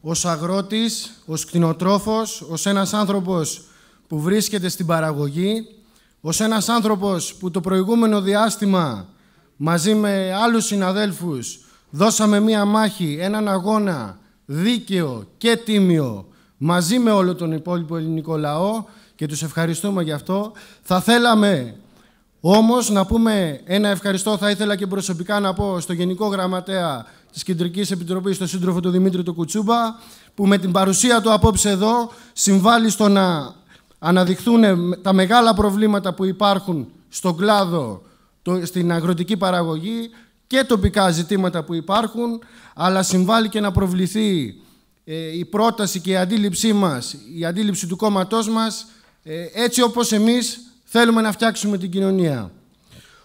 ως αγρότης, ως κτηνοτρόφος, ως ένας άνθρωπος που βρίσκεται στην παραγωγή, ως ένας άνθρωπος που το προηγούμενο διάστημα μαζί με άλλους συναδέλφους δώσαμε μία μάχη, έναν αγώνα δίκαιο και τίμιο μαζί με όλο τον υπόλοιπο ελληνικό λαό και τους ευχαριστούμε γι' αυτό. Θα θέλαμε όμως να πούμε ένα ευχαριστώ θα ήθελα και προσωπικά να πω στο Γενικό Γραμματέα της Κεντρικής Επιτροπής, τον σύντροφο του Δημήτρη του Κουτσούμπα, που με την παρουσία του απόψε εδώ συμβάλλει στο να αναδειχθούν τα μεγάλα προβλήματα που υπάρχουν στον κλάδο, στην αγροτική παραγωγή και τοπικά ζητήματα που υπάρχουν, αλλά συμβάλλει και να προβληθεί ε, η πρόταση και η αντίληψή μας, η αντίληψη του κόμματός μας, ε, έτσι όπως εμείς Θέλουμε να φτιάξουμε την κοινωνία.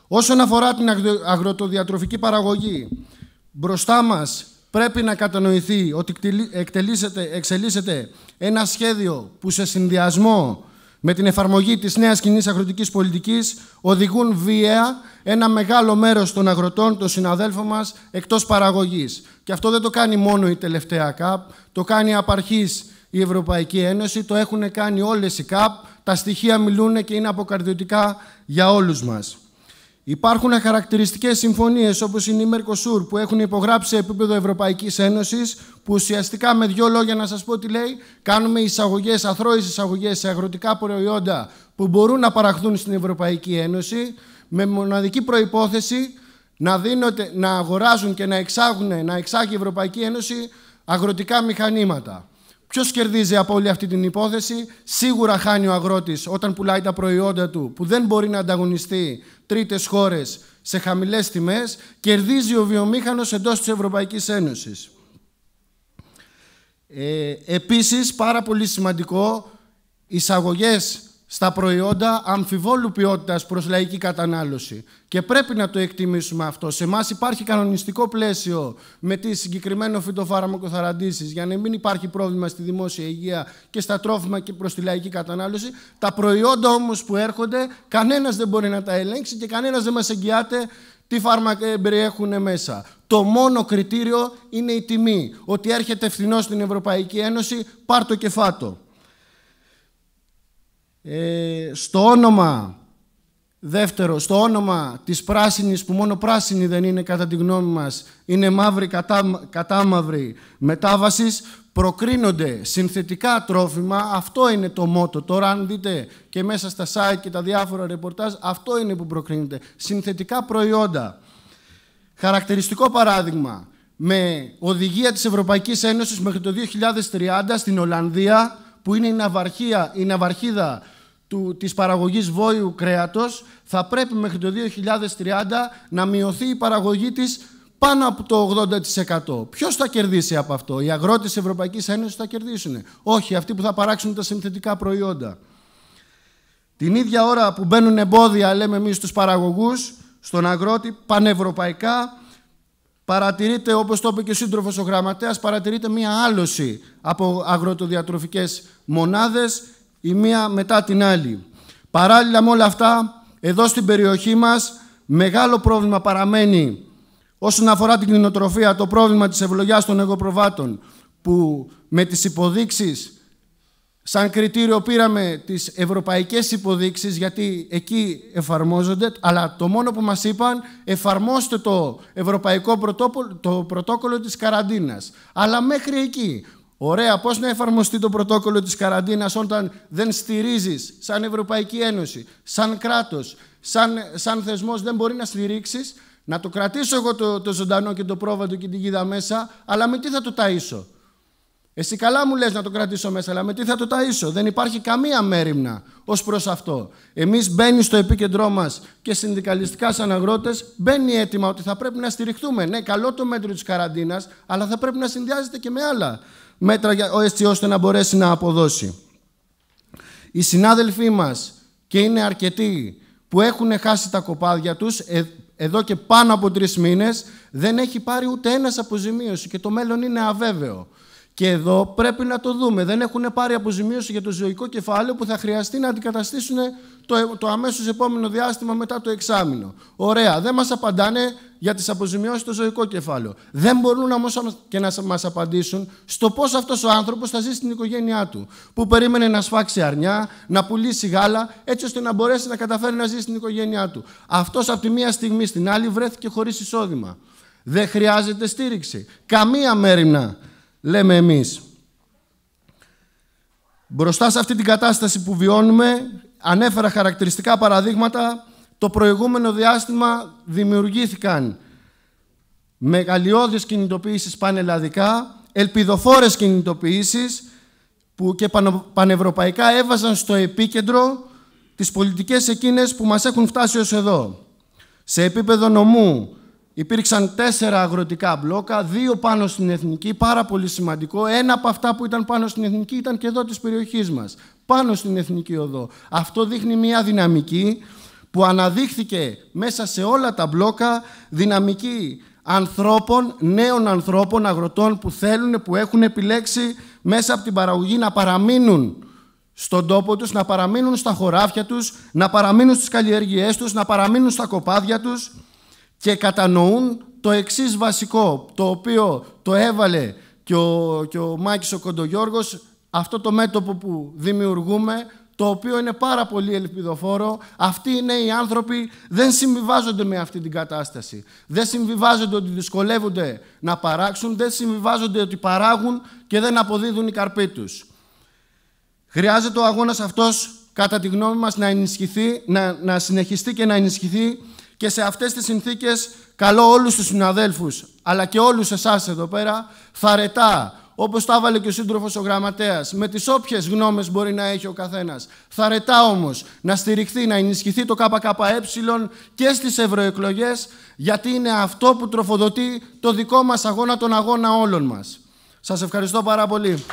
Όσον αφορά την αγροτοδιατροφική παραγωγή, μπροστά μας πρέπει να κατανοηθεί ότι εξελίσσεται ένα σχέδιο που σε συνδυασμό με την εφαρμογή της νέας κοινής αγροτικής πολιτικής οδηγούν βία ένα μεγάλο μέρος των αγροτών, των συναδέλφων μας, εκτός παραγωγής. Και αυτό δεν το κάνει μόνο η τελευταία ΚΑΠ, το κάνει απαρχής η Ευρωπαϊκή Ένωση. Το έχουν κάνει όλες οι ΚΑΠ. Τα στοιχεία μιλούν και είναι αποκαρδιωτικά για όλους μας. Υπάρχουν χαρακτηριστικές συμφωνίες όπως είναι η Μερκοσούρ που έχουν υπογράψει επίπεδο Ευρωπαϊκής Ένωσης που ουσιαστικά με δύο λόγια να σας πω τι λέει, κάνουμε εισαγωγές, αθρώες εισαγωγές σε αγροτικά προϊόντα που μπορούν να παραχθούν στην Ευρωπαϊκή Ένωση, με μοναδική προϋπόθεση να, δίνονται, να αγοράζουν και να, εξάγουν, να εξάγει η Ευρωπαϊκή Ένωση αγροτικά μηχανήματα. Ποιος κερδίζει από όλη αυτή την υπόθεση, σίγουρα χάνει ο αγρότης όταν πουλάει τα προϊόντα του που δεν μπορεί να ανταγωνιστεί τρίτες χώρες σε χαμηλές τιμές, κερδίζει ο βιομήχανος εντός της Ευρωπαϊκής Ένωσης. Ε, Επίσης, πάρα πολύ σημαντικό, εισαγωγές στα προϊόντα αμφιβόλου ποιότητας προς λαϊκή κατανάλωση. Και πρέπει να το εκτιμήσουμε αυτό. Σε εμάς υπάρχει κανονιστικό πλαίσιο με τη συγκεκριμένο φυτοφάρμακο θαραντήσεις για να μην υπάρχει πρόβλημα στη δημόσια υγεία και στα τρόφιμα και προς τη λαϊκή κατανάλωση. Τα προϊόντα όμως που έρχονται κανένας δεν μπορεί να τα ελέγξει και κανένας δεν μας εγγυάται τι φάρμακα περιέχουν μέσα. Το μόνο κριτήριο είναι η τιμή. Ότι έρχεται φθηνό στην Ευρωπαϊκή Ένωση, πάρ το και ε, στο όνομα Δεύτερο, στο όνομα της πράσινης, που μόνο πράσινη δεν είναι κατά τη γνώμη μας, είναι μαύρη κατά, κατά μαύρη μετάβασης, προκρίνονται συνθετικά τρόφιμα. Αυτό είναι το μότο. Τώρα αν δείτε και μέσα στα site και τα διάφορα ρεπορτάζ, αυτό είναι που προκρίνεται. Συνθετικά προϊόντα. Χαρακτηριστικό παράδειγμα, με οδηγία της Ευρωπαϊκής Ένωσης μέχρι το 2030 στην Ολλανδία, που είναι η η ναυαρχίδα του, της παραγωγής βόηου κρέατος θα πρέπει μέχρι το 2030 να μειωθεί η παραγωγή της πάνω από το 80%. Ποιος θα κερδίσει από αυτό, οι αγρότες της Ευρωπαϊκής Ένωσης θα κερδίσουν. Όχι, αυτοί που θα παράξουν τα συνθετικά προϊόντα. Την ίδια ώρα που μπαίνουν εμπόδια, λέμε εμείς, στους παραγωγούς, στον αγρότη, πανευρωπαϊκά, παρατηρείται, όπως το είπε και ο σύντροφος ο γραμματέας, παρατηρείται μία άλωση από αγροτοδιατροφικές μονάδες, η μία μετά την άλλη. Παράλληλα με όλα αυτά, εδώ στην περιοχή μας μεγάλο πρόβλημα παραμένει όσον αφορά την κλινοτροφία, το πρόβλημα της ευλογιάς των εγωπροβάτων, που με τις υποδείξεις, σαν κριτήριο πήραμε τις ευρωπαϊκές υποδείξεις, γιατί εκεί εφαρμόζονται, αλλά το μόνο που μας είπαν, εφαρμόστε το ευρωπαϊκό πρωτόκολλο, το πρωτόκολλο της καραντίνας. Αλλά μέχρι εκεί, Ωραία, πώς να εφαρμοστεί το πρωτόκολλο της καραντίνας όταν δεν στηρίζεις σαν Ευρωπαϊκή Ένωση, σαν κράτος, σαν, σαν θεσμός δεν μπορεί να στηρίξεις, να το κρατήσω εγώ το, το ζωντανό και το πρόβατο και την γίδα μέσα, αλλά με τι θα το ταΐσω. Εσύ καλά μου λες να το κρατήσω μέσα, αλλά με τι θα το ταΐσω. Δεν υπάρχει καμία μέρημνα ως προς αυτό. Εμείς μπαίνει στο επίκεντρό μας και συνδικαλιστικά σαν αγρότες μπαίνει έτοιμα ότι θα πρέπει να στηριχτούμε. Ναι, καλό το μέτρο της καραντίνας, αλλά θα πρέπει να συνδυάζεται και με άλλα μέτρα έτσι ώστε να μπορέσει να αποδώσει. Οι συνάδελφοί μας, και είναι αρκετοί που έχουν χάσει τα κοπάδια τους, ε, εδώ και πάνω από τρεις μήνες, δεν έχει πάρει ούτε ένας αποζημίωση και το μέλλον είναι αβέβαιο. Και εδώ πρέπει να το δούμε. Δεν έχουν πάρει αποζημίωση για το ζωικό κεφάλαιο που θα χρειαστεί να αντικαταστήσουν το, το αμέσως επόμενο διάστημα μετά το εξάμεινο. Ωραία. Δεν μας απαντάνε για τις αποζημιώσεις στο ζωικό κεφάλαιο. Δεν μπορούν όμως και να μας απαντήσουν στο πώς αυτός ο άνθρωπος θα ζήσει στην οικογένειά του. Που περίμενε να σφάξει αρνιά, να πουλήσει γάλα, έτσι ώστε να μπορέσει να καταφέρει να ζήσει στην οικογένειά του. Αυτός από τη μία στιγμή στην άλλη βρέθηκε χωρίς εισόδημα. Δεν χρειάζεται στήριξη. Καμία μέρημνα λέμε εμείς. Μπροστά σε αυτή την κατάσταση που βιώνουμε, ανέφερα χαρακτηριστικά παραδείγματα, το προηγούμενο διάστημα δημιουργήθηκαν μεγαλειώδεις κινητοποιήσεις πανελλαδικά, ελπιδοφόρες κινητοποιήσεις που και πανευρωπαϊκά έβαζαν στο επίκεντρο τις πολιτικές εκείνες που μας έχουν φτάσει ως εδώ. Σε επίπεδο νομού, Υπήρξαν τέσσερα αγροτικά μπλόκα, δύο πάνω στην εθνική, πάρα πολύ σημαντικό. Ένα από αυτά που ήταν πάνω στην εθνική ήταν και εδώ της περιοχής μας. Πάνω στην εθνική οδό. Αυτό δείχνει μια δυναμική που αναδείχθηκε μέσα σε όλα τα μπλόκα, δυναμική ανθρώπων, νέων ανθρώπων, αγροτών που θέλουν, που έχουν επιλέξει μέσα από την παραγωγή να παραμείνουν στον τόπο τους, να παραμείνουν στα χωράφια τους, να παραμείνουν στις καλλιεργίες τους, να παραμείνουν στα κοπάδια τους και κατανοούν το εξής βασικό, το οποίο το έβαλε και ο, και ο Μάκης ο Κοντογιώργος, αυτό το μέτωπο που δημιουργούμε, το οποίο είναι πάρα πολύ ελπιδοφόρο. Αυτοί οι νέοι άνθρωποι δεν συμβιβάζονται με αυτή την κατάσταση. Δεν συμβιβάζονται ότι δυσκολεύονται να παράξουν, δεν συμβιβάζονται ότι παράγουν και δεν αποδίδουν οι καρποί τους. Χρειάζεται ο αγώνας αυτός, κατά τη γνώμη μας, να, ενισχυθεί, να, να συνεχιστεί και να ενισχυθεί και σε αυτές τις συνθήκες καλώ όλους τους συναδέλφους αλλά και όλους εσάς εδώ πέρα θαρετά όπως τα έβαλε και ο σύντροφος ο γραμματέας με τις όποιες γνώμες μπορεί να έχει ο καθένας θαρετά όμως να στηριχθεί, να ενισχυθεί το ΚΚΕ και στις ευρωεκλογές, γιατί είναι αυτό που τροφοδοτεί το δικό μας αγώνα τον αγώνα όλων μας. Σας ευχαριστώ πάρα πολύ.